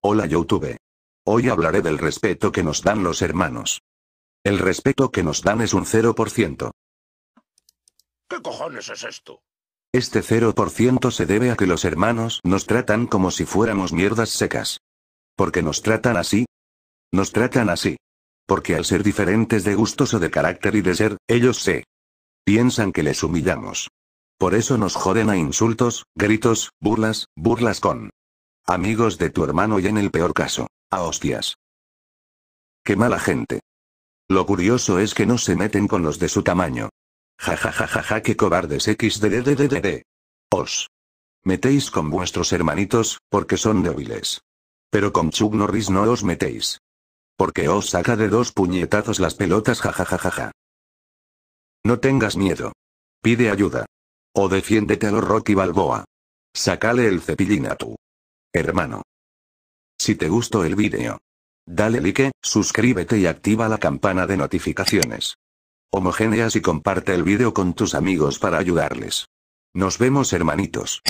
Hola YouTube. Hoy hablaré del respeto que nos dan los hermanos. El respeto que nos dan es un 0%. ¿Qué cojones es esto? Este 0% se debe a que los hermanos nos tratan como si fuéramos mierdas secas. ¿Por qué nos tratan así. Nos tratan así. Porque al ser diferentes de gustos o de carácter y de ser, ellos se piensan que les humillamos. Por eso nos joden a insultos, gritos, burlas, burlas con Amigos de tu hermano y en el peor caso. A hostias. Qué mala gente. Lo curioso es que no se meten con los de su tamaño. Ja ja ja ja qué cobardes xddddd. Os. Metéis con vuestros hermanitos, porque son débiles. Pero con Chuck Norris no os metéis. Porque os saca de dos puñetazos las pelotas ja ja ja ja No tengas miedo. Pide ayuda. O defiéndete a los Rocky Balboa. Sácale el cepillín a tu Hermano. Si te gustó el vídeo. Dale like, suscríbete y activa la campana de notificaciones. Homogéneas y comparte el vídeo con tus amigos para ayudarles. Nos vemos hermanitos.